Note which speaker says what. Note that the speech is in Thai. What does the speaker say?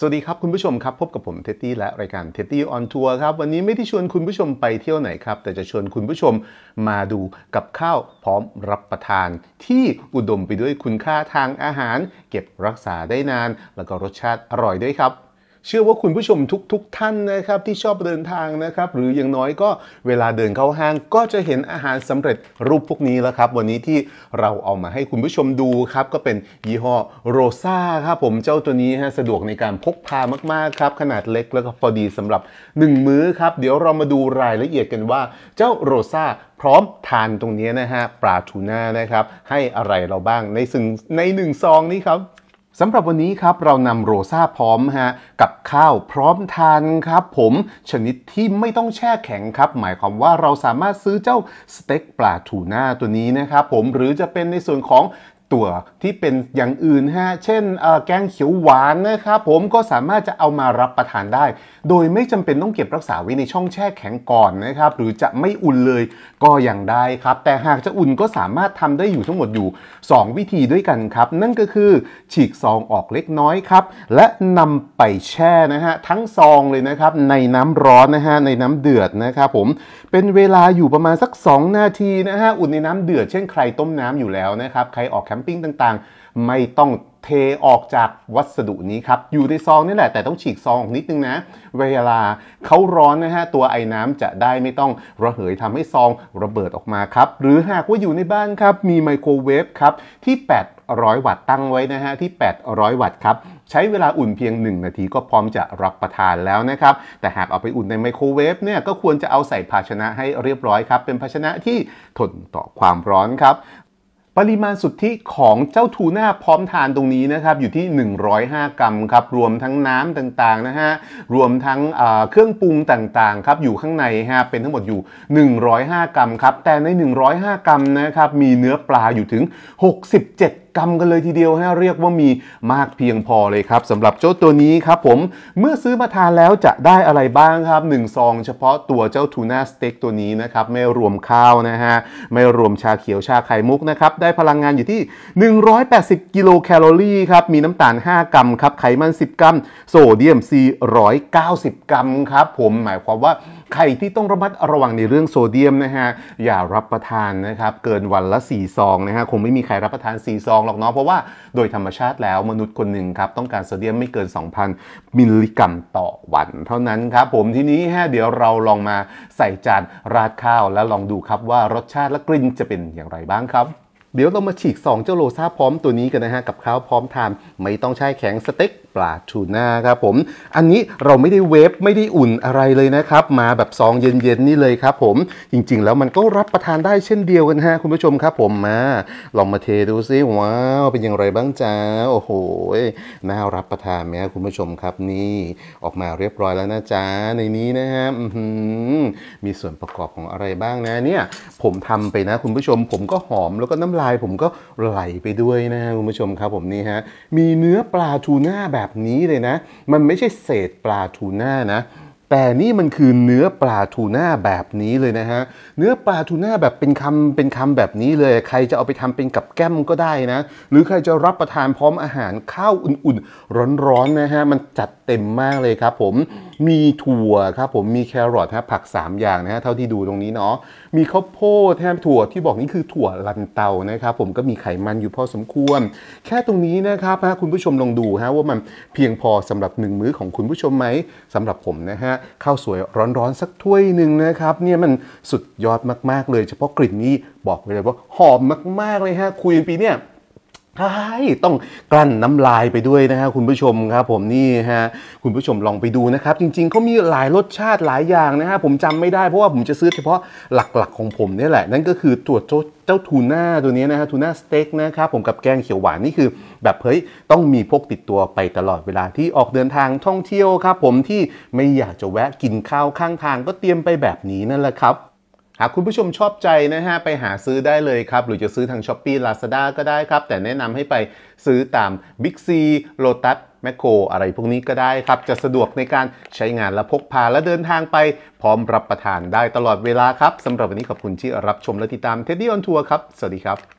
Speaker 1: สวัสดีครับคุณผู้ชมครับพบกับผมเท็ดดี้และรายการเท็ดดี้ออนทัวร์ครับ วันนี้ไม่ได้ชวนคุณผู้ชมไปเที่ยวไหนครับ แต่จะชวนคุณผู้ชมมาดูกับข้าวพร้อมรับประทานที่อุดมไปด้วยคุณค่าทางอาหาร เก็บรักษาได้นาน แล้วก็รสชาติอร่อยด้วยครับเชื่อว่าคุณผู้ชมทุกๆทท่านนะครับที่ชอบเดินทางนะครับ หรืออย่างน้อยก็เวลาเดินเข้าห้างก็จะเห็นอาหารสำเร็จรูปพวกนี้แล้วครับ วันนี้ที่เราเอามาให้คุณผู้ชมดูครับ ก็เป็นยี่ห้อโรซ่าครับ ผมเจ้าตัวนี้ฮะสะดวกในการพกพามากๆครับ ขนาดเล็กแล้วก็พอดีสำหรับ 1 มื้อครับ เดี๋ยวเรามาดูรายละเอียดกันว่าเจ้าโรซ่าพร้อมทานตรงนี้นะฮะปลาทูน่านะครับ ให้อะไรเราบ้างในซึ่งในหนึ่งซองนี้ครับสำหรับวันนี้ครับ เรานำโรซาพร้อมฮะกับข้าวพร้อมทานครับ ผมชนิดที่ไม่ต้องแช่แข็งครับ หมายความว่าเราสามารถซื้อเจ้า สเต็กปลาทูน่าตัวนี้นะครับ ผมหรือจะเป็นในส่วนของตัวที่เป็นอย่างอื่นฮะ เช่นแกงเขียวหวานนะครับ ผมก็สามารถจะเอามารับประทานได้ โดยไม่จำเป็นต้องเก็บรักษาไว้ในช่องแช่แข็งก่อนนะครับ หรือจะไม่อุ่นเลยก็อย่างได้ครับ แต่หากจะอุ่นก็สามารถทำได้อยู่ทั้งหมดอยู่ 2 วิธีด้วยกันครับ นั่นก็คือฉีกซองออกเล็กน้อยครับ และนำไปแช่นะฮะทั้งซองเลยนะครับ ในน้ำร้อนนะฮะ ในน้ำเดือดนะครับผม เป็นเวลาอยู่ประมาณสัก2นาทีนะฮะ อุ่นในน้ำเดือด เช่นใครต้มน้ำอยู่แล้วนะครับ ใครออกมปิ้งต่าง ๆ ไม่ต้องเทออกจากวัสดุนี้ครับ อยู่ในซองนี่แหละแต่ต้องฉีกซองนิดนึงนะ เวลาเขาร้อนนะฮะ ตัวไอ้น้ำจะได้ไม่ต้องระเหยทำให้ซองระเบิดออกมาครับ หรือหากว่าอยู่ในบ้านครับ มีไมโครเวฟครับ ที่ 800 วัตต์ตั้งไว้นะฮะ ที่ 800 วัตต์ครับ ใช้เวลาอุ่นเพียง 1 นาทีก็พร้อมจะรับประทานแล้วนะครับแต่หากเอาไปอุ่นในไมโครเวฟเนี่ยก็ควรจะเอาใส่ภาชนะให้เรียบร้อยครับเป็นภาชนะที่ทนต่อความร้อนครับปริมาณสุทธิของเจ้าทูน่าพร้อมทานตรงนี้นะครับ อยู่ที่ 105 กรัมครับ รวมทั้งน้ำต่างๆนะฮะรวมทั้งเครื่องปรุงต่างๆครับอยู่ข้างในฮะเป็นทั้งหมดอยู่ 105 กรัมครับ แต่ใน 105 กรัมนะครับมีเนื้อปลาอยู่ถึง 67กรรมกันเลยทีเดียวฮะเรียกว่ามีมากเพียงพอเลยครับสำหรับโจ้าตัวนี้ครับผมเมื่อซื้อมาทานแล้วจะได้อะไรบ้างครับ 1 ซองเฉพาะตัวเจ้าทูน่าสเต็กตัวนี้นะครับ ไม่รวมข้าวนะฮะ ไม่รวมชาเขียวชาไข่มุกนะครับ ได้พลังงานอยู่ที่ 180 กิโลแคลอรี่ครับ มีน้ำตาล 5 กรัมครับ ไขมัน 10 กรัม โซเดียม 490 กรัมครับ ผมหมายความว่าใครที่ต้องระมัดระวังในเรื่องโซเดียมนะฮะอย่ารับประทานนะครับ เกินวันละ4ซองนะฮะคงไม่มีใครรับประทาน4ซองหรอกเนาะเพราะว่าโดยธรรมชาติแล้วมนุษย์คนหนึ่งครับ ต้องการโซเดียมไม่เกิน 2,000 มิลลิกรัมต่อวันเท่านั้นครับ ผมทีนี้ฮะเดี๋ยวเราลองมาใส่จานราดข้าวแล้วลองดูครับว่ารสชาติและกลิ่นจะเป็นอย่างไรบ้างครับเดี๋ยวเรามาฉีก 2 เจ้าโลซาพร้อมตัวนี้กันนะฮะกับข้าวพร้อมทานไม่ต้องใช้แข็งสเต็กปลาทูน่าครับผม อันนี้เราไม่ได้เวฟไม่ได้อุ่นอะไรเลยนะครับ มาแบบซองเย็นๆนี่เลยครับ ผมจริงๆ แล้วมันก็รับประทานได้เช่นเดียวกันฮะคุณผู้ชมครับผมมาลองมาเทดูซิว้าวเป็นอย่างไรบ้างจ้าโอ้โหน่ารับประทานไหมคุณผู้ชมครับนี่ออกมาเรียบร้อยแล้วนะจ้าในนี้นะฮะมีส่วนประกอบของอะไรบ้างนะเนี่ย ผมทำไปนะคุณผู้ชม ผมก็หอมแล้วก็น้ำลายายผมก็ไหลไปด้วยนะคุณผู้ชมครับ ผมนี่ฮะมีเนื้อปลาทูน่าแบบนี้เลยนะ มันไม่ใช่เศษปลาทูน่านะแต่นี่มันคือเนื้อปลาทูน่าแบบนี้เลยนะฮะ เนื้อปลาทูน่าแบบเป็นคำเป็นคำแบบนี้เลย ใครจะเอาไปทำเป็นกับแก้มก็ได้นะหรือใครจะรับประทานพร้อมอาหารข้าวอุ่นๆ ร้อนๆนะฮะมันจัดเต็มมากเลยครับผมมีถั่วครับผมมีแครอทนะผัก 3 อย่างนะฮะเท่าที่ดูตรงนี้เนาะมีข้าวโพดแทมถั่วที่บอกนี่คือถั่วลันเตานะครับผมก็มีไขมันอยู่พอสมควร แค่ตรงนี้นะครับคุณผู้ชมลองดูฮะว่ามันเพียงพอสำหรับหนึ่งมื้อของคุณผู้ชมไหมสำหรับผมนะฮะข้าวสวยร้อนๆสักถ้วยหนึ่งนะครับเนี่ยมันสุดยอดมากๆเลย เฉพาะกลิ่นนี้ บอกไเลยว่าหอมมากๆเลยฮะคุยปีเนี่ยใช่ต้องกลั้นน้ำลายไปด้วยนะฮะคุณผู้ชมครับผมนี่ฮะคุณผู้ชมลองไปดูนะครับ จริงๆเขามีหลายรสชาติหลายอย่างนะฮะผมจำไม่ได้เพราะว่าผมจะซื้อเฉพาะหลักๆ ของผมนี่แหละ นั่นก็คือตัวโจเจ้าทูน่าตัวนี้นะฮะทูน่าสเต็กนะครับผมกับแกงเขียวหวานนี่คือ แบบเฮ้ยต้องมีพกติดตัวไปตลอดเวลาที่ออกเดินทางท่องเที่ยวครับผมที่ไม่อยากจะแวะกินข้าวข้างทาง ก็เตรียมไปแบบนี้นั่นแหละครับหากคุณผู้ชมชอบใจนะฮะ ไปหาซื้อได้เลยครับ หรือจะซื้อทาง s h อ p e e Lazada ก็ได้ครับ แต่แนะนำให้ไปซื้อตาม Big C Lotus แมคโครอะไรพวกนี้ก็ได้ครับ จะสะดวกในการใช้งานและพกพาและเดินทางไป พร้อมรับประทานได้ตลอดเวลาครับสำหรับวันนี้ขอบคุณที่รับชมและติดตาม Teddy on Tour ครับ สวัสดีครับ